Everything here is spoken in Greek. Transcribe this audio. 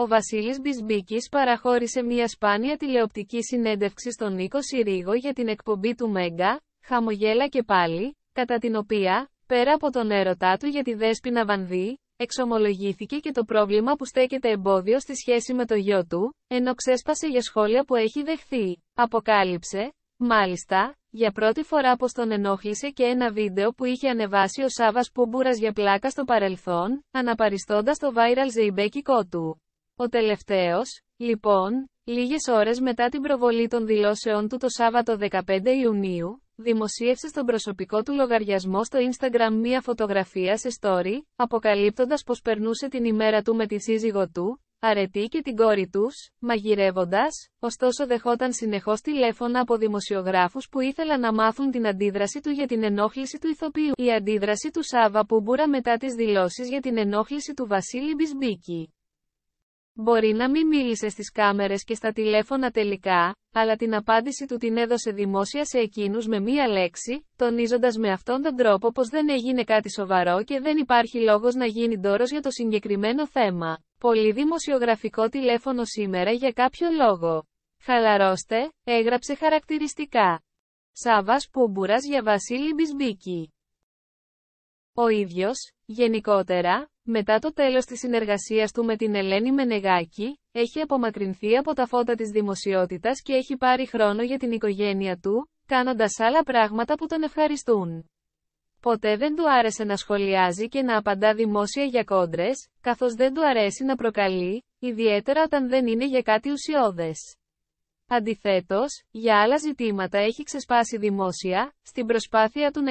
Ο Βασίλης Μπισμπίκης παραχώρησε μια σπάνια τηλεοπτική συνέντευξη στον Νίκο Συρίγο για την εκπομπή του Μέγκα, «Χαμογέλα και πάλι», κατά την οποία, πέρα από τον έρωτά του για τη Δέσποινα Βανδύ, εξομολογήθηκε και το πρόβλημα που στέκεται εμπόδιο στη σχέση με το γιο του, ενώ ξέσπασε για σχόλια που έχει δεχθεί. Αποκάλυψε, μάλιστα, για πρώτη φορά πως τον ενόχλησε και ένα βίντεο που είχε ανεβάσει ο Σάβας Πούμπουρας για πλάκα στο παρελθόν, αναπαριστώντας το viral ζεϊμπέκικο του. Ο τελευταίος, λοιπόν, λίγες ώρες μετά την προβολή των δηλώσεων του το Σάββατο 15 Ιουνίου, δημοσίευσε στον προσωπικό του λογαριασμό στο Instagram μία φωτογραφία σε story, αποκαλύπτοντας πως περνούσε την ημέρα του με τη σύζυγό του, αρετή και την κόρη τους, μαγειρεύοντας, ωστόσο δεχόταν συνεχώς τηλέφωνα από δημοσιογράφους που ήθελαν να μάθουν την αντίδραση του για την ενόχληση του ηθοποιού. Η αντίδραση του Σάβα Πούμπουρα μετά τις δηλώσεις για την ενόχληση του Βασίλη Μπισμπίκη. Μπορεί να μην μίλησε στις κάμερες και στα τηλέφωνα τελικά, αλλά την απάντηση του την έδωσε δημόσια σε εκείνους με μία λέξη, τονίζοντας με αυτόν τον τρόπο πως δεν έγινε κάτι σοβαρό και δεν υπάρχει λόγος να γίνει ντόρος για το συγκεκριμένο θέμα. Πολύ δημοσιογραφικό τηλέφωνο σήμερα για κάποιο λόγο. Χαλαρώστε, έγραψε χαρακτηριστικά. Σάβας Πούμπουρας για Βασίλη Μπισμπίκη. Ο ίδιος, γενικότερα, μετά το τέλος της συνεργασίας του με την Ελένη Μενεγάκη, έχει απομακρυνθεί από τα φώτα της δημοσιότητας και έχει πάρει χρόνο για την οικογένεια του, κάνοντας άλλα πράγματα που τον ευχαριστούν. Ποτέ δεν του άρεσε να σχολιάζει και να απαντά δημόσια για κόντρες, καθώς δεν του αρέσει να προκαλεί, ιδιαίτερα όταν δεν είναι για κάτι ουσιώδες. Αντιθέτως, για άλλα ζητήματα έχει ξεσπάσει δημόσια, στην προσπάθεια του να